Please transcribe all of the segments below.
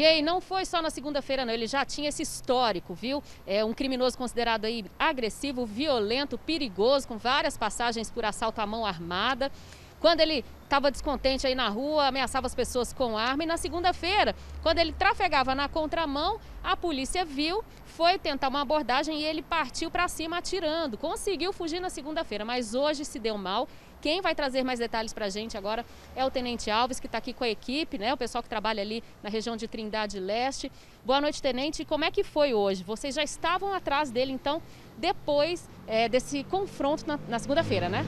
E aí, não foi só na segunda-feira, não. Ele já tinha esse histórico, viu? É um criminoso considerado aí agressivo, violento, perigoso, com várias passagens por assalto à mão armada quando ele estava descontente aí na rua, ameaçava as pessoas com arma. E na segunda-feira, quando ele trafegava na contramão, a polícia viu, foi tentar uma abordagem e ele partiu para cima atirando. Conseguiu fugir na segunda-feira, mas hoje se deu mal. Quem vai trazer mais detalhes para a gente agora é o Tenente Alves, que está aqui com a equipe, né? O pessoal que trabalha ali na região de Trindade Leste. Boa noite, Tenente. Como é que foi hoje? Vocês já estavam atrás dele, então, depois é, desse confronto na, na segunda-feira, né?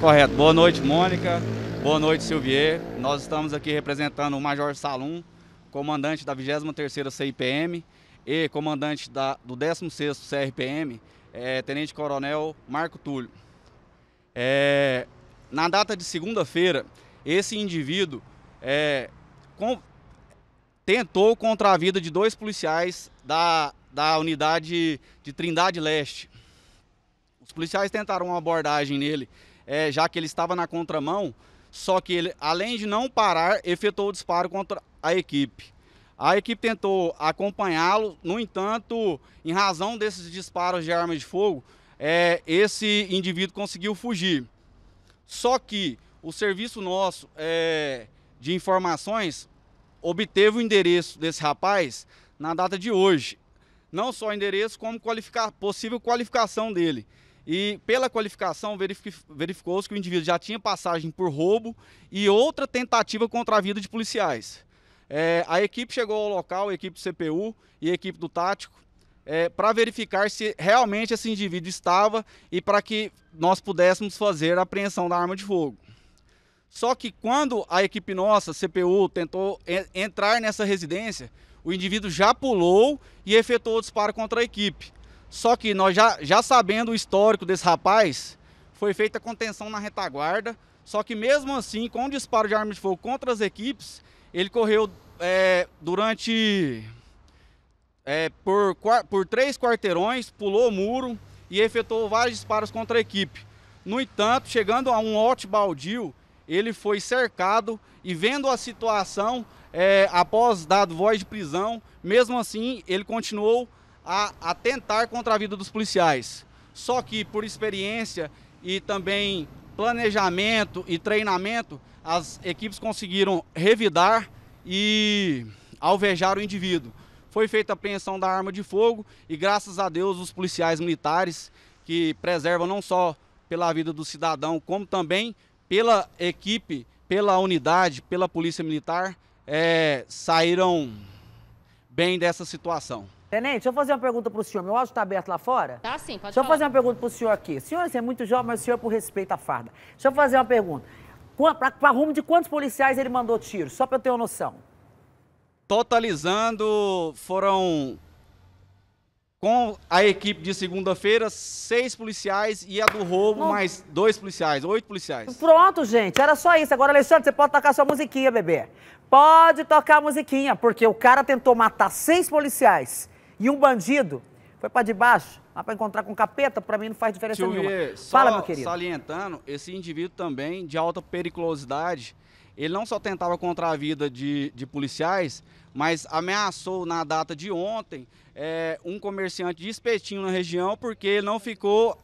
Correto. Boa noite, Mônica. Boa noite, Silvier. Nós estamos aqui representando o Major Salum, comandante da 23ª CIPM e comandante da, do 16º CRPM, é, Tenente Coronel Marco Túlio. É, na data de segunda-feira, esse indivíduo é, com, tentou contra a vida de dois policiais da, da unidade de Trindade Leste. Os policiais tentaram uma abordagem nele é, já que ele estava na contramão, só que ele, além de não parar, efetuou o disparo contra a equipe. A equipe tentou acompanhá-lo, no entanto, em razão desses disparos de arma de fogo, é, esse indivíduo conseguiu fugir. Só que o serviço nosso é, de informações obteve o endereço desse rapaz na data de hoje. Não só o endereço, como qualificar, possível qualificação dele. E pela qualificação verificou-se que o indivíduo já tinha passagem por roubo e outra tentativa contra a vida de policiais. É, a equipe chegou ao local, a equipe do CPU e a equipe do tático, é, para verificar se realmente esse indivíduo estava e para que nós pudéssemos fazer a apreensão da arma de fogo. Só que quando a equipe nossa, CPU, tentou entrar nessa residência, o indivíduo já pulou e efetuou o disparo contra a equipe. Só que nós já, já sabendo o histórico desse rapaz, foi feita contenção na retaguarda. Só que mesmo assim, com o disparo de arma de fogo contra as equipes, ele correu é, durante. É, por, por três quarteirões, pulou o muro e efetuou vários disparos contra a equipe. No entanto, chegando a um lote baldio, ele foi cercado e vendo a situação, é, após dado voz de prisão, mesmo assim ele continuou a atentar contra a vida dos policiais. Só que por experiência e também planejamento e treinamento, as equipes conseguiram revidar e alvejar o indivíduo. Foi feita a apreensão da arma de fogo e graças a Deus os policiais militares que preservam não só pela vida do cidadão, como também pela equipe, pela unidade, pela polícia militar, é, saíram bem dessa situação. Tenente, deixa eu fazer uma pergunta para o senhor. Meu áudio está aberto lá fora? Tá sim, pode Deixa eu fazer uma pergunta para o senhor aqui. O senhor é muito jovem, mas o senhor, é por respeito à farda. Deixa eu fazer uma pergunta. Para rumo de quantos policiais ele mandou tiro? Só para eu ter uma noção. Totalizando, foram com a equipe de segunda-feira, seis policiais e a do roubo, Não. mais dois policiais, oito policiais. Pronto, gente, era só isso. Agora, Alexandre, você pode tocar sua musiquinha, bebê. Pode tocar a musiquinha, porque o cara tentou matar seis policiais e um bandido foi para debaixo, mas para encontrar com capeta, para mim não faz diferença Tio nenhuma. Fala, meu querido. Salientando, esse indivíduo também de alta periculosidade, ele não só tentava contra a vida de, de policiais, mas ameaçou na data de ontem é, um comerciante de espetinho na região porque ele não ficou,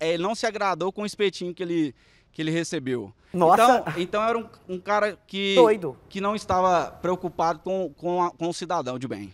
eh, ele não se agradou com o espetinho que ele, que ele recebeu. Nossa. Então, então era um, um cara que, Doido. que não estava preocupado com, com, a, com o cidadão de bem.